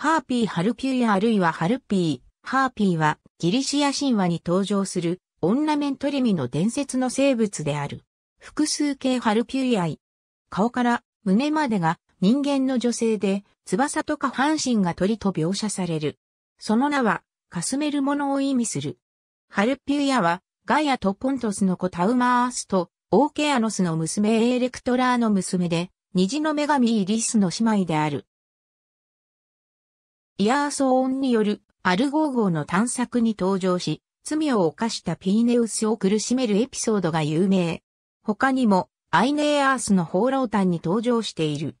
ハーピー・ハルピュイアあるいはハルピー、ハーピーはギリシア神話に登場するオンラメントレミの伝説の生物である。複数形ハルピュイアイ。顔から胸までが人間の女性で翼と下半身が鳥と描写される。その名はかすめるものを意味する。ハルピュイアはガイアとポントスの子タウマースとオーケアノスの娘エーレクトラーの娘で虹の女神イリスの姉妹である。イアーソーンによるアルゴー号の探索に登場し、罪を犯したピーネウスを苦しめるエピソードが有名。他にも、アイネーアースの放浪譚に登場している。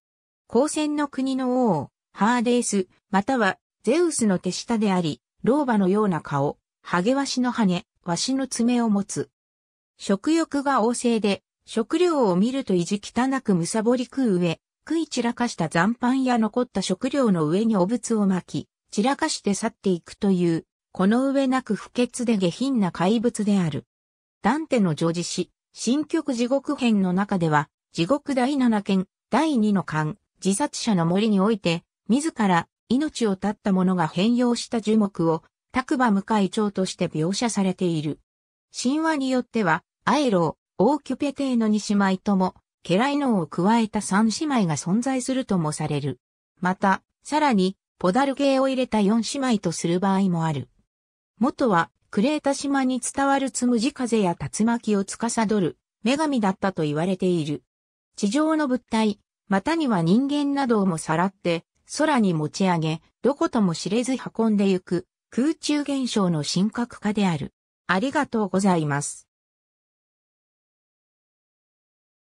光線の国の王、ハーデース、または、ゼウスの手下であり、老婆のような顔、ハゲワシの羽、ワシの爪を持つ。食欲が旺盛で、食料を見ると意地汚くむさぼり食う上、食い散らかした残飯や残った食料の上にお仏を巻き、散らかして去っていくという、この上なく不潔で下品な怪物である。ダンテの女児詩、新曲地獄編の中では、地獄第七件、第2の巻、自殺者の森において、自ら命を絶った者が変容した樹木を、拓馬向井長として描写されている。神話によっては、アエロー、オーキュペテーの西舞とも、家来能を加えた三姉妹が存在するともされる。また、さらに、ポダルゲーを入れた四姉妹とする場合もある。元は、クレータ島に伝わるつむじ風や竜巻を司る女神だったと言われている。地上の物体、またには人間などをもさらって、空に持ち上げ、どことも知れず運んでゆく、空中現象の神格化である。ありがとうございます。